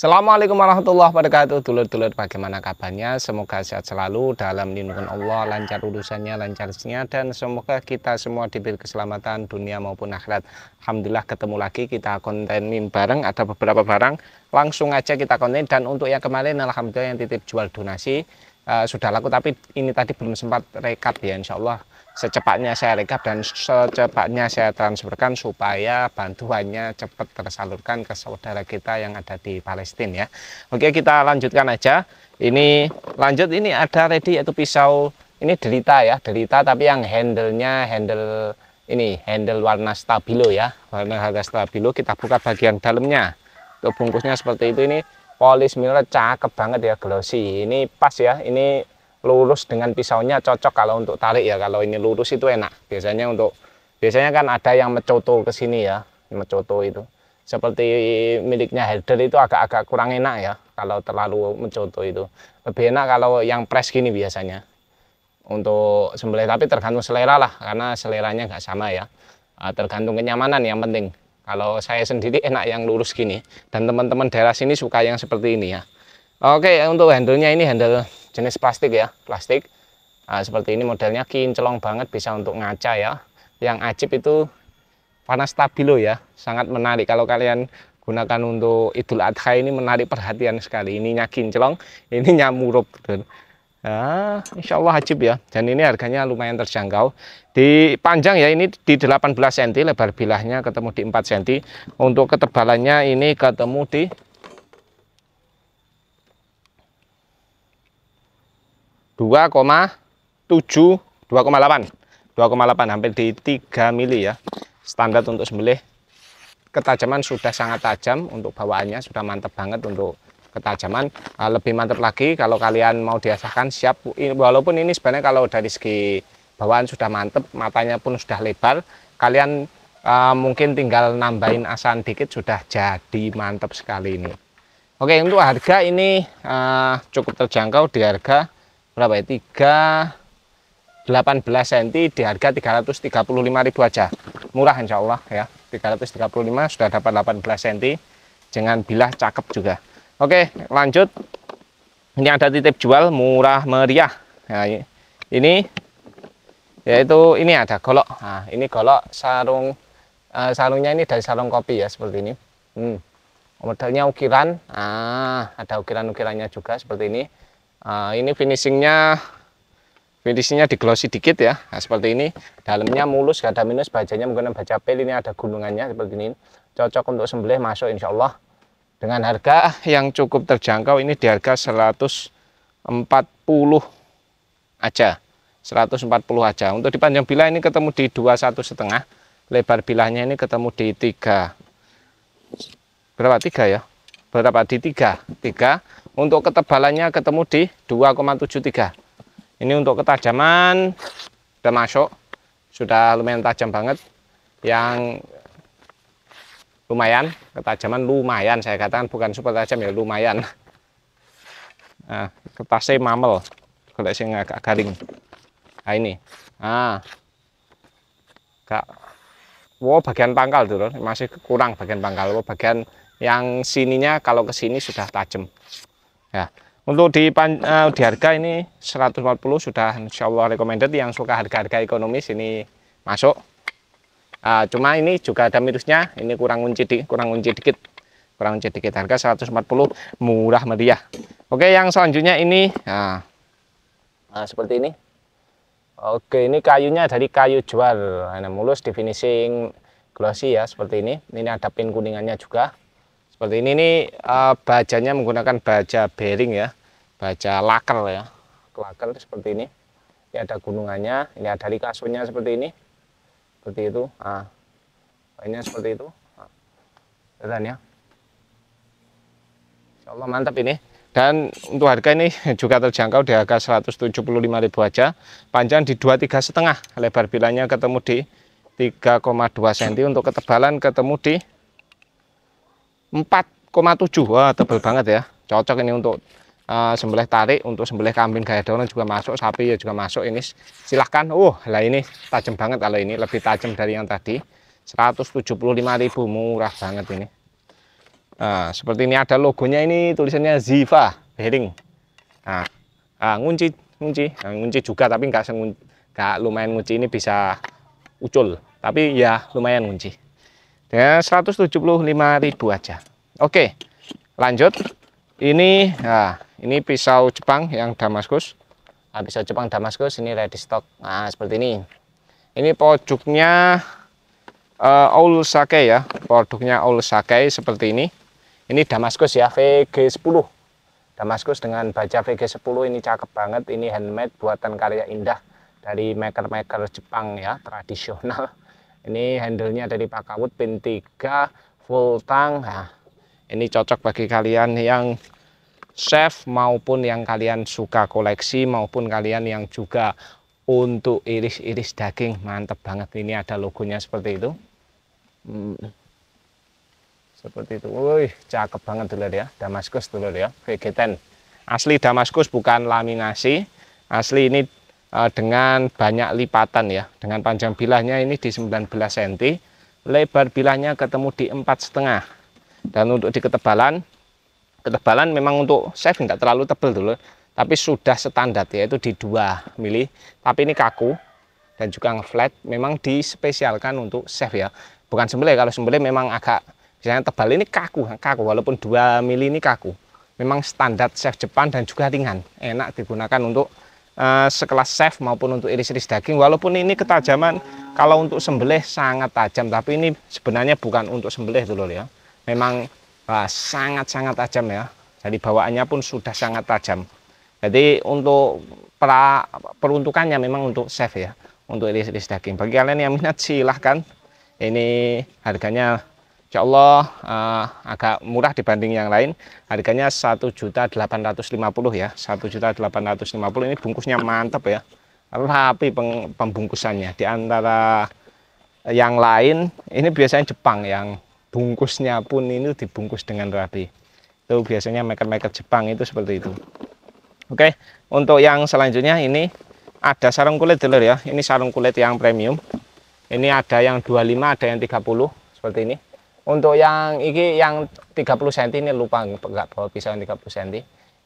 Assalamualaikum warahmatullahi wabarakatuh Dulur-dulur bagaimana kabarnya Semoga sehat selalu dalam lindungan Allah Lancar urusannya, lancar isinya Dan semoga kita semua diberi keselamatan Dunia maupun akhirat Alhamdulillah ketemu lagi kita kontenin bareng Ada beberapa barang langsung aja kita konten Dan untuk yang kemarin Alhamdulillah yang titip jual donasi Eh, sudah laku tapi ini tadi belum sempat rekap ya Insya Allah secepatnya saya rekap dan secepatnya saya transferkan supaya bantuannya cepat tersalurkan ke saudara kita yang ada di Palestina ya Oke kita lanjutkan aja ini lanjut ini ada ready yaitu pisau ini derita ya derita tapi yang handlenya handle ini handle warna stabilo ya warna harga stabilo kita buka bagian dalamnya untuk bungkusnya seperti itu ini polis mirror cakep banget ya glossy ini pas ya ini lurus dengan pisaunya cocok kalau untuk tarik ya kalau ini lurus itu enak biasanya untuk biasanya kan ada yang mecoto ke sini ya mecoto itu seperti miliknya header itu agak-agak kurang enak ya kalau terlalu mencoto itu lebih enak kalau yang press gini biasanya untuk sembelih tapi tergantung selera lah karena seleranya nggak sama ya ah, tergantung kenyamanan yang penting kalau saya sendiri enak yang lurus gini dan teman-teman daerah sini suka yang seperti ini ya. Oke, untuk handle-nya ini handle jenis plastik ya, plastik. Nah, seperti ini modelnya kinclong banget bisa untuk ngaca ya. Yang acip itu panas stabilo ya, sangat menarik kalau kalian gunakan untuk Idul Adha ini menarik perhatian sekali. Ininya kinclong, ininya murup. Gitu. Ya, ah, insya Allah hajib ya. Dan ini harganya lumayan terjangkau. Di panjang ya, ini di 18 cm, lebar bilahnya ketemu di 4 cm. Untuk ketebalannya ini ketemu di dua dua koma koma tujuh, delapan, dua koma delapan hampir di tiga mili ya. Standar untuk sembelih. Ketajaman sudah sangat tajam untuk bawaannya, sudah mantap banget untuk ketajaman uh, lebih mantap lagi kalau kalian mau diasahkan siap walaupun ini sebenarnya kalau dari segi bawaan sudah mantap, matanya pun sudah lebar kalian uh, mungkin tinggal nambahin asan dikit sudah jadi mantap sekali ini Oke untuk harga ini uh, cukup terjangkau di harga berapa ya 3 18 cm di harga 335.000 aja murah insya Allah ya 335 sudah dapat 18 cm dengan bilah cakep juga Oke, lanjut. Ini ada titip jual murah meriah. Nah, ini yaitu ini ada golok. Nah, ini golok sarung uh, sarungnya ini dari sarung kopi ya seperti ini. Hmm. Modelnya ukiran. Ah, ada ukiran-ukirannya juga seperti ini. Uh, ini finishingnya finishingnya di glossy dikit ya nah, seperti ini dalamnya mulus gak ada minus bajanya menggunakan baja pel ini ada gunungannya seperti ini cocok untuk sembelih masuk insya Allah dengan harga yang cukup terjangkau ini di harga 140 aja 140 aja untuk di panjang bilah ini ketemu di 21 setengah lebar bilahnya ini ketemu di 3 berapa 3 ya berapa di 3 3 untuk ketebalannya ketemu di 2,73 ini untuk ketajaman sudah masuk sudah lumayan tajam banget yang lumayan ketajaman lumayan saya katakan bukan super tajam ya lumayan nah, kertasnya mamel kalau saya agak garing nah ini ah kak, wow bagian pangkal dulu masih kurang bagian pangkal wow, bagian yang sininya kalau ke sini sudah tajam ya untuk di, uh, di harga ini 140 sudah insya recommended yang suka harga-harga ekonomis ini masuk Uh, cuma ini juga ada minusnya, ini kurang kunci di, kurang kunci dikit, kurang kunci dikit. Harga 140 murah meriah. Oke, yang selanjutnya ini, uh, uh, seperti ini. Oke, ini kayunya dari kayu jual, ini nah, mulus di finishing glossy ya, seperti ini. Ini ada pin kuningannya juga. Seperti ini, ini uh, bajanya menggunakan baja bearing ya, baja laker ya, laker seperti ini. Ini ada gunungannya, ini ada dari kasurnya seperti ini seperti itu ah ini seperti itu dan ah. ya Allah mantap ini dan untuk harga ini juga terjangkau di harga 175.000 aja panjang di 23 setengah lebar bilanya ketemu di 3,2 cm untuk ketebalan ketemu di 4,7 wah tebal banget ya cocok ini untuk uh, sembelih tarik untuk sembelih kambing gaya dorong juga masuk sapi ya juga masuk ini silahkan uh lah ini tajam banget kalau ini lebih tajam dari yang tadi 175.000 murah banget ini nah, seperti ini ada logonya ini tulisannya Ziva bearing nah, nah ngunci ngunci nah, ngunci juga tapi nggak nggak lumayan ngunci ini bisa ucul tapi ya lumayan ngunci dengan ya, 175.000 aja oke lanjut ini nah, ini pisau Jepang yang Damaskus. Nah, pisau Jepang Damaskus ini ready stock. Nah, seperti ini. Ini produknya uh, eh, Old Sake ya. Produknya Old Sake seperti ini. Ini Damaskus ya, VG10. Damaskus dengan baja VG10 ini cakep banget. Ini handmade buatan karya indah dari maker-maker Jepang ya, tradisional. Ini handlenya dari Pakawut pin 3 full tang. Nah, ini cocok bagi kalian yang chef maupun yang kalian suka koleksi maupun kalian yang juga untuk iris-iris daging mantep banget ini ada logonya seperti itu hmm. seperti itu woi cakep banget dulu ya Damaskus dulu ya vegetan asli Damaskus bukan laminasi asli ini eh, dengan banyak lipatan ya dengan panjang bilahnya ini di 19 cm lebar bilahnya ketemu di empat setengah dan untuk di ketebalan ketebalan memang untuk saya tidak terlalu tebal dulu tapi sudah standar yaitu di 2 mili tapi ini kaku dan juga ngeflat memang dispesialkan untuk chef ya bukan sembelih kalau sembelih memang agak misalnya tebal ini kaku kaku walaupun 2 mili ini kaku memang standar chef Jepang dan juga ringan enak digunakan untuk uh, sekelas chef maupun untuk iris-iris daging walaupun ini ketajaman kalau untuk sembelih sangat tajam tapi ini sebenarnya bukan untuk sembelih dulu ya memang Ah, sangat-sangat tajam ya. Jadi bawaannya pun sudah sangat tajam. Jadi untuk pra, peruntukannya memang untuk safe ya, untuk iris-iris daging. Bagi kalian yang minat silahkan. Ini harganya insya Allah uh, ah, agak murah dibanding yang lain. Harganya 1.850 ya, 1.850 ini bungkusnya mantap ya. Rapi pembungkusannya di antara yang lain ini biasanya Jepang yang bungkusnya pun ini dibungkus dengan rapi itu biasanya maker-maker Jepang itu seperti itu oke untuk yang selanjutnya ini ada sarung kulit dulu ya ini sarung kulit yang premium ini ada yang 25 ada yang 30 seperti ini untuk yang ini yang 30 cm ini lupa enggak bawa pisau yang 30 cm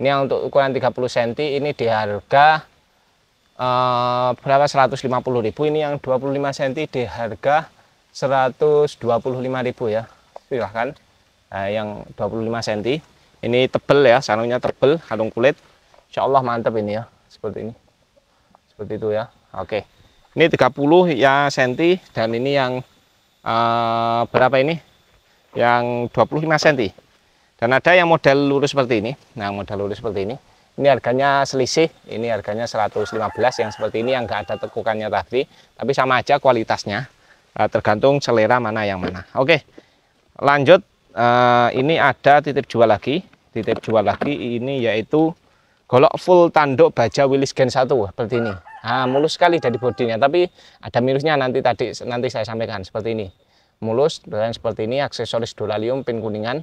ini yang untuk ukuran 30 cm ini di harga eh, berapa 150.000 ini yang 25 cm di harga 125.000 ya silahkan nah, yang 25 cm ini tebel ya sarungnya tebel kalung kulit Insya Allah mantep ini ya seperti ini seperti itu ya Oke ini 30 ya cm dan ini yang uh, berapa ini yang 25 cm dan ada yang model lurus seperti ini nah model lurus seperti ini ini harganya selisih ini harganya 115 yang seperti ini yang enggak ada tekukannya tadi tapi sama aja kualitasnya Eh, tergantung selera mana yang mana oke lanjut eh, ini ada titip jual lagi titip jual lagi ini yaitu golok full tanduk baja wilis gen 1 seperti ini ah, mulus sekali dari bodinya tapi ada minusnya nanti tadi nanti saya sampaikan seperti ini mulus dan seperti ini aksesoris dolalium pin kuningan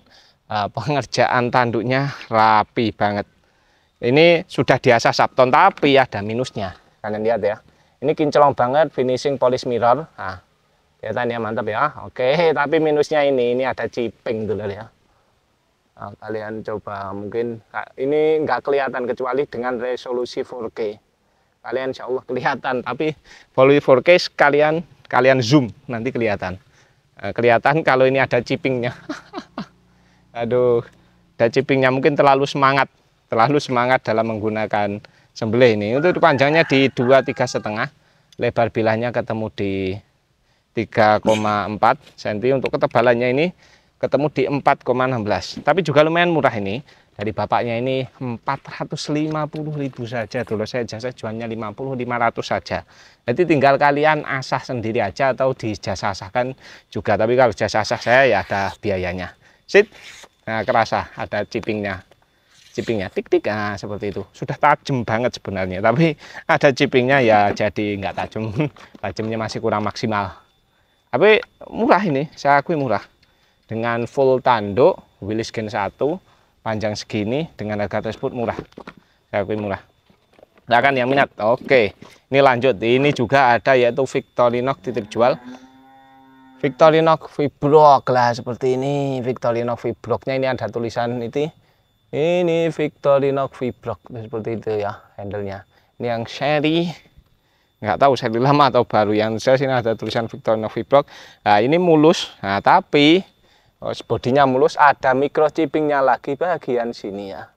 eh, pengerjaan tanduknya rapi banget ini sudah biasa sabton tapi ada minusnya kalian lihat ya ini kinclong banget finishing polish mirror nah, ya ya mantap ya oke tapi minusnya ini ini ada ciping dulu ya nah, kalian coba mungkin ini nggak kelihatan kecuali dengan resolusi 4K kalian insya Allah kelihatan tapi volume 4K kalian kalian zoom nanti kelihatan eh, kelihatan kalau ini ada cipingnya aduh ada cipingnya mungkin terlalu semangat terlalu semangat dalam menggunakan sembelih ini untuk panjangnya di dua tiga setengah lebar bilahnya ketemu di 3,4 cm untuk ketebalannya ini ketemu di 4,16 tapi juga lumayan murah ini dari bapaknya ini 450.000 saja dulu saya jasa jualnya 50 saja jadi tinggal kalian asah sendiri aja atau di jasa asahkan juga tapi kalau jasa asah saya ya ada biayanya sit nah kerasa ada chippingnya chippingnya tik tik nah seperti itu sudah tajam banget sebenarnya tapi ada chippingnya ya jadi nggak tajam tajamnya masih kurang maksimal tapi murah ini, saya akui murah. Dengan full tanduk, wilis gen 1, panjang segini, dengan harga tersebut murah. Saya akui murah. Nah kan yang minat. Oke, ini lanjut. Ini juga ada yaitu Victorinox titip jual. Victorinox Fibrock lah seperti ini. Victorinox Fibrocknya ini ada tulisan itu. Ini Victorinox Fibrock seperti itu ya handlenya. Ini yang seri nggak tahu seri lama atau baru yang saya sini ada tulisan Victor Novibrok nah ini mulus nah tapi oh, bodinya mulus ada microchippingnya lagi bagian sini ya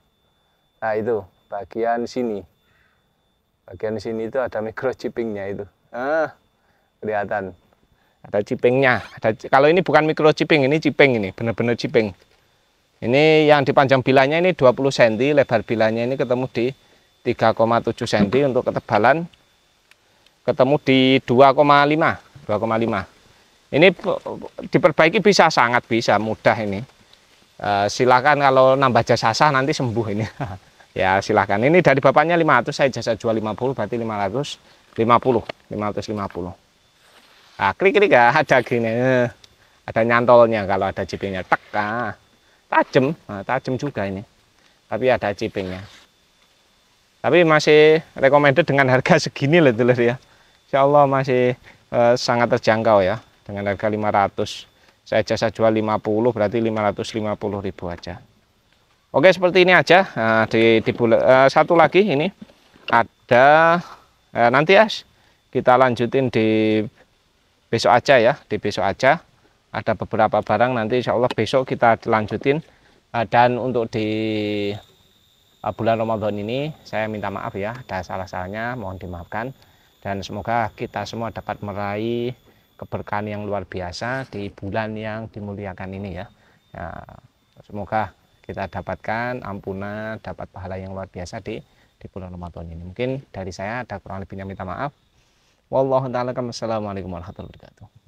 nah itu bagian sini bagian sini itu ada microchippingnya itu ah kelihatan ada chippingnya ada kalau ini bukan microchipping ini chipping ini benar-benar chipping ini yang dipanjang bilanya ini 20 cm lebar bilanya ini ketemu di 3,7 cm untuk ketebalan ketemu di 2,5 2,5 ini diperbaiki bisa sangat bisa mudah ini e, silakan kalau nambah jasa sah nanti sembuh ini ya silakan. ini dari bapaknya 500 saya jasa jual 50 berarti 550 550 nah klik klik gak ada gini eh, ada nyantolnya kalau ada cipingnya teka ah, tajem, tajam nah, tajam juga ini tapi ada cipingnya tapi masih recommended dengan harga segini loh dulur ya Insya Allah masih e, sangat terjangkau ya dengan harga 500 saya jasa jual 50 berarti 550 ribu aja Oke seperti ini aja nah, di, di e, satu lagi ini ada e, nanti ya kita lanjutin di besok aja ya di besok aja ada beberapa barang nanti Insya Allah besok kita lanjutin dan untuk di bulan Ramadan ini saya minta maaf ya ada salah-salahnya mohon dimaafkan dan semoga kita semua dapat meraih keberkahan yang luar biasa di bulan yang dimuliakan ini ya. ya semoga kita dapatkan ampunan, dapat pahala yang luar biasa di di bulan Ramadan ini. Mungkin dari saya ada kurang lebihnya minta maaf. Wallahu taala Assalamualaikum warahmatullahi wabarakatuh.